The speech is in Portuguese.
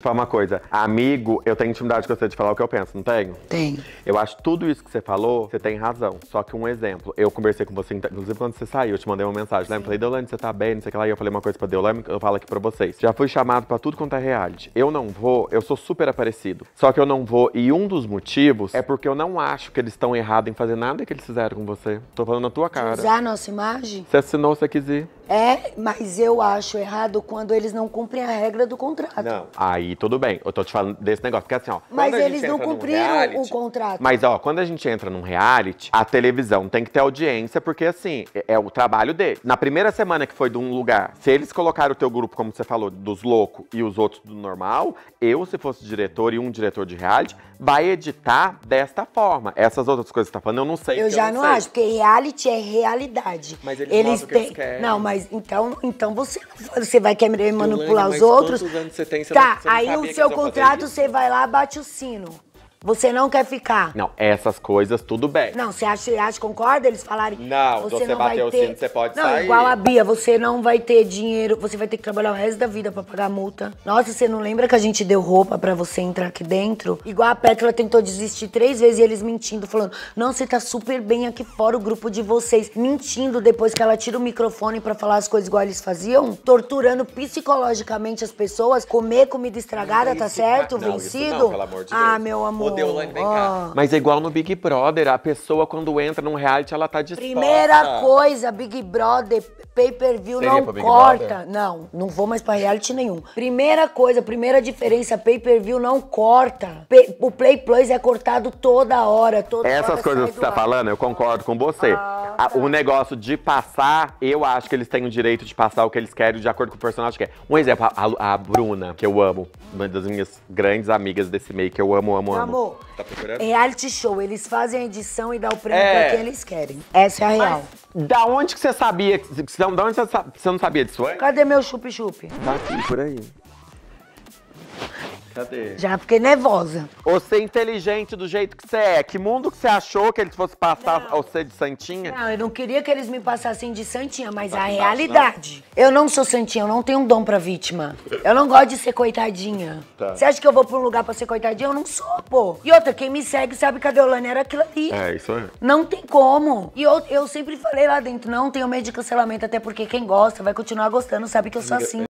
Falar tipo, é uma coisa, amigo, eu tenho intimidade com você de falar o que eu penso, não tenho? Tenho. Eu acho tudo isso que você falou, você tem razão. Só que um exemplo, eu conversei com você, inclusive quando você saiu, eu te mandei uma mensagem, lembra? Né? lembra? Falei, Deolane, você tá bem, não sei o que lá. E eu falei uma coisa pra Deolane, eu falo aqui pra vocês. Já fui chamado pra tudo quanto é reality. Eu não vou, eu sou super aparecido. Só que eu não vou, e um dos motivos é porque eu não acho que eles estão errados em fazer nada que eles fizeram com você. Tô falando na tua cara. Usar a nossa imagem? Você assinou, você quis ir. É, mas eu acho errado quando eles não cumprem a regra do contrato. Não. Aí tudo bem, eu tô te falando desse negócio, porque assim, ó. Mas eles não cumpriram reality, o contrato. Mas ó, quando a gente entra num reality, a televisão tem que ter audiência, porque assim, é, é o trabalho deles. Na primeira semana que foi de um lugar, se eles colocaram o teu grupo, como você falou, dos loucos e os outros do normal, eu, se fosse diretor e um diretor de reality, vai editar desta forma. Essas outras coisas que você tá falando, eu não sei. Eu já eu não, não acho, porque reality é realidade. Mas eles, eles têm... que eles querem. Não, mas mas então, então você, você vai querer manipular Lani, os outros. Quantos anos você tem? Você tá, não, você aí o seu contrato você vai lá, bate o sino. Você não quer ficar. Não, essas coisas tudo bem. Não, você acha, acha concorda? Eles falarem. Não, você, você não vai ter... o sino, você pode não, sair. Igual a Bia, você não vai ter dinheiro, você vai ter que trabalhar o resto da vida pra pagar a multa. Nossa, você não lembra que a gente deu roupa pra você entrar aqui dentro? Igual a Petra tentou desistir três vezes e eles mentindo, falando: não, você tá super bem aqui fora, o grupo de vocês. Mentindo depois que ela tira o microfone pra falar as coisas igual eles faziam, torturando psicologicamente as pessoas, comer comida estragada, não, tá é certo? Não, Vencido? Não, pelo amor de ah, Deus. Ah, meu amor. Deolane, vem cá. Mas é igual no Big Brother, a pessoa quando entra num reality, ela tá disposta. Primeira ah. coisa, Big Brother, pay-per-view não corta. Brother? Não, não vou mais pra reality nenhum. Primeira coisa, primeira diferença, pay-per-view não corta. Pay- o Play Plus é cortado toda hora, toda Essas hora coisas que você tá falando, eu concordo com você. Ah o negócio de passar, eu acho que eles têm o direito de passar o que eles querem de acordo com o personagem que é. Um exemplo, a, a, Bruna, que eu amo, uma das minhas grandes amigas desse meio, que eu amo, amo, amo. Amor, tá procurando? reality show, eles fazem a edição e dão o prêmio é. pra quem eles querem. Essa é a real. Mas, da onde que você sabia? Da onde você, você não sabia disso? Cadê meu chup-chup? Tá aqui, por aí. Cadê? Já fiquei nervosa. Você é inteligente do jeito que você é. Que mundo que você achou que eles fossem passar não. você de santinha? Não, eu não queria que eles me passassem de santinha, mas tá a realidade. Não. Né? Eu não sou santinha, eu não tenho um dom pra vítima. Eu não gosto de ser coitadinha. Tá. Você acha que eu vou pra um lugar pra ser coitadinha? Eu não sou, pô. E outra, quem me segue sabe que a Deolane era aquilo ali. É, isso aí. Não tem como. E eu, eu sempre falei lá dentro, não tenho medo de cancelamento, até porque quem gosta vai continuar gostando, sabe que eu sou assim.